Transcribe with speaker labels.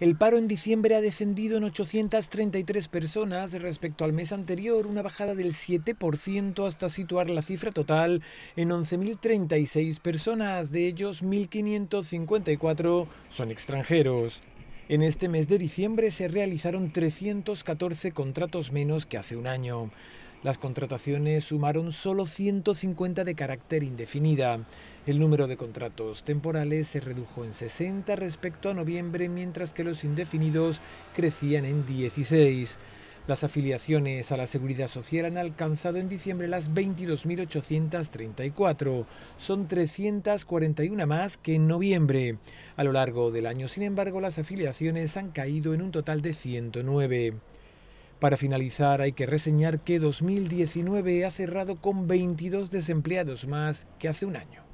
Speaker 1: El paro en diciembre ha descendido en 833 personas respecto al mes anterior, una bajada del 7% hasta situar la cifra total en 11.036 personas, de ellos 1.554 son extranjeros. En este mes de diciembre se realizaron 314 contratos menos que hace un año. Las contrataciones sumaron solo 150 de carácter indefinida. El número de contratos temporales se redujo en 60 respecto a noviembre, mientras que los indefinidos crecían en 16. Las afiliaciones a la Seguridad Social han alcanzado en diciembre las 22.834. Son 341 más que en noviembre. A lo largo del año, sin embargo, las afiliaciones han caído en un total de 109. Para finalizar, hay que reseñar que 2019 ha cerrado con 22 desempleados más que hace un año.